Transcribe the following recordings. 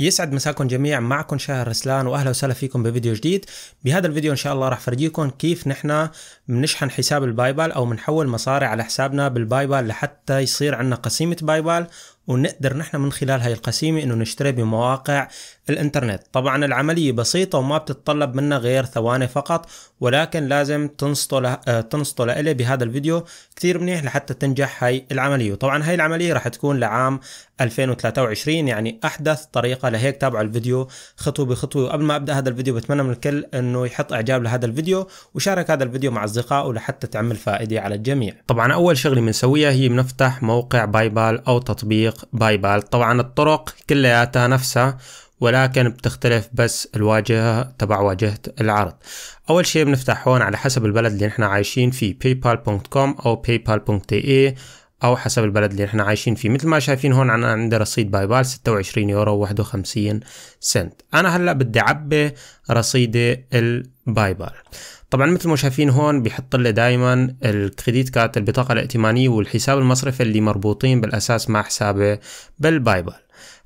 يسعد مساكم جميعا معكم شاهر رسلان واهلا وسهلا فيكم بفيديو جديد بهذا الفيديو ان شاء الله راح افرجيكم كيف نحن بنشحن حساب البايبال او بنحول مصاري على حسابنا بالبايبال لحتى يصير عندنا قسيمه بايبال ونقدر نحن من خلال هاي القسيمة انه نشتري بمواقع الانترنت طبعا العملية بسيطة وما بتتطلب منا غير ثواني فقط ولكن لازم تنصتوا له... تنصتوا لإلي بهذا الفيديو كثير منيح لحتى تنجح هاي العملية وطبعا هاي العملية رح تكون لعام 2023 يعني احدث طريقة لهيك تابعوا الفيديو خطوة بخطوة وقبل ما ابدا هذا الفيديو بتمنى من الكل انه يحط اعجاب لهذا الفيديو وشارك هذا الفيديو مع اصدقائه لحتى تعمل فائدة على الجميع طبعا اول شغلة بنسويها هي بنفتح موقع باي بال او تطبيق تطبيق بايبال طبعا الطرق كلياتها نفسها ولكن بتختلف بس الواجهة تبع واجهة العرض أول شيء بنفتح هون على حسب البلد اللي نحن عايشين فيه paypal.com أو paypal.de أو حسب البلد اللي نحن عايشين فيه مثل ما شايفين هون أنا عندي رصيد باي بال 26 يورو و51 سنت أنا هلأ بدي أعبي رصيدي الباي بال طبعا مثل ما شايفين هون بيحط لي دائما الكريديت كارد البطاقة الائتمانية والحساب المصرفي اللي مربوطين بالأساس مع حسابه بالبايبل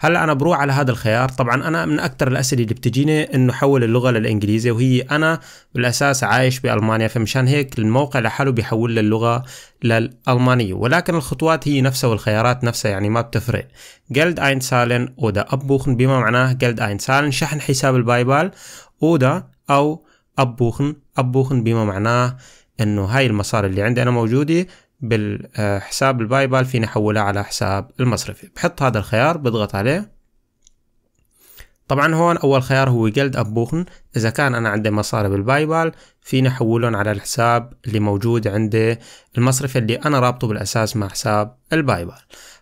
هلا انا بروح على هذا الخيار طبعا انا من اكثر الاسئله اللي بتجيني انه حول اللغه للانجليزي وهي انا بالاساس عايش بالمانيا فمشان هيك الموقع لحاله بيحول لي اللغه للالمانيه ولكن الخطوات هي نفسها والخيارات نفسها يعني ما بتفرق جلد اينسالن اودا ابوخن بما معناه جلد اينسالن شحن حساب البايبال اودا او أبوخن أبوخن بما معناه أنه هاي المصاري اللي عندي أنا موجودة بالحساب الباي بال آه، فيني أحولها على حساب المصرفي بحط هذا الخيار بضغط عليه طبعا هون أول خيار هو جلد أبوخن إذا كان أنا عندي مصاري بالباي بال فيني أحولهم على الحساب اللي موجود عندي المصرفي اللي أنا رابطه بالأساس مع حساب الباي بال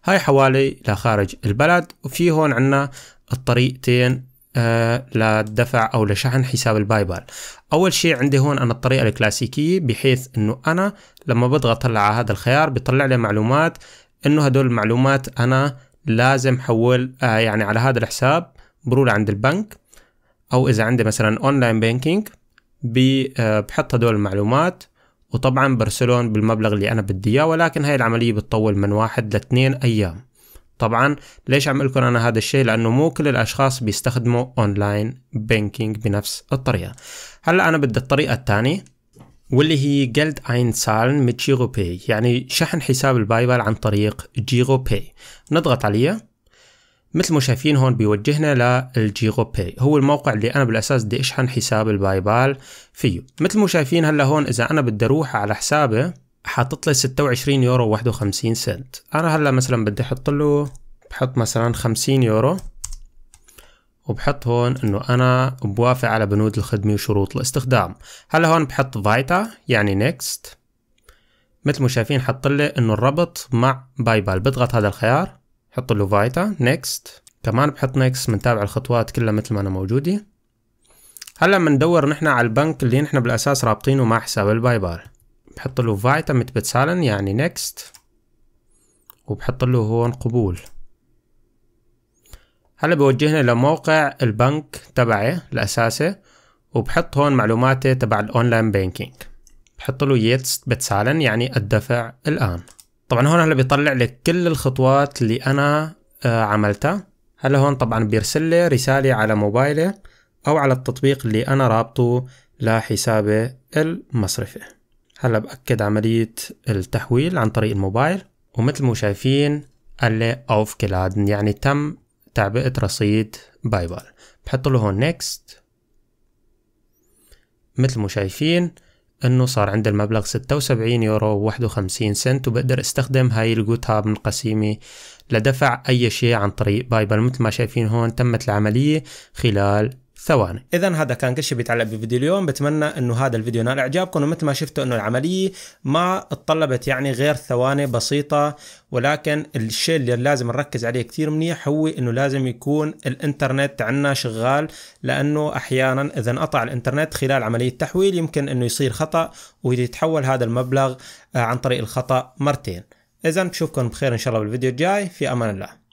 هاي حوالي لخارج البلد وفي هون عنا الطريقتين آه، للدفع او لشحن حساب الباي بال اول شيء عندي هون انا الطريقه الكلاسيكيه بحيث انه انا لما بضغط على هذا الخيار بيطلع لي معلومات انه هدول المعلومات انا لازم حول آه يعني على هذا الحساب برول عند البنك او اذا عندي مثلا اونلاين بانكينج آه، بحط هدول المعلومات وطبعا برسلهم بالمبلغ اللي انا بدي اياه ولكن هاي العمليه بتطول من واحد لاثنين ايام طبعا ليش عم لكم انا هذا الشيء لانه مو كل الاشخاص بيستخدموا اونلاين بانكينج بنفس الطريقه هلا انا بدي الطريقه الثانيه واللي هي جلد اين سالن مت جيرو باي يعني شحن حساب البايبال عن طريق جيرو باي نضغط عليها مثل ما شايفين هون بيوجهنا للجيرو باي هو الموقع اللي انا بالاساس بدي اشحن حساب البايبال فيه مثل ما شايفين هلا هون اذا انا بدي اروح على حسابه حاطط لي 26 يورو و51 سنت انا هلا مثلا بدي احط له بحط مثلا 50 يورو وبحط هون انه انا بوافق على بنود الخدمة وشروط الاستخدام هلا هون بحط فايتا يعني نيكست مثل ما شايفين حط لي انه الربط مع باي بال بضغط هذا الخيار حط له فايتا نيكست كمان بحط نيكست بنتابع الخطوات كلها مثل ما انا موجودة هلا بندور نحن على البنك اللي نحن بالاساس رابطينه مع حساب الباي بال بحط له فايتا متبتسالن يعني نيكست وبحط له هون قبول هلا بوجهنا لموقع البنك تبعي الاساسي وبحط هون معلوماتي تبع الاونلاين بانكينج بحط له يتس بتسالن يعني الدفع الان طبعا هون هلا بيطلع لك كل الخطوات اللي انا آه، عملتها هلا هون طبعا بيرسل لي رساله على موبايلي او على التطبيق اللي انا رابطه لحسابي المصرفي هلا بأكد عملية التحويل عن طريق الموبايل ومثل ما شايفين قال لي اوف كلادن يعني تم تعبئة رصيد باي بال بحط له هون نيكست مثل ما شايفين انه صار عند المبلغ 76 يورو و51 سنت وبقدر استخدم هاي هاب من قسيمي لدفع اي شيء عن طريق بايبل مثل ما شايفين هون تمت العملية خلال ثواني اذا هذا كان كل شيء بيتعلق بفيديو اليوم بتمنى انه هذا الفيديو نال اعجابكم ومثل ما شفتوا انه العمليه ما اتطلبت يعني غير ثواني بسيطه ولكن الشيء اللي لازم نركز عليه كثير منيح هو انه لازم يكون الانترنت عندنا شغال لانه احيانا اذا انقطع الانترنت خلال عمليه تحويل يمكن انه يصير خطا ويتحول هذا المبلغ آه، عن طريق الخطا مرتين اذا بشوفكم بخير ان شاء الله بالفيديو الجاي في امان الله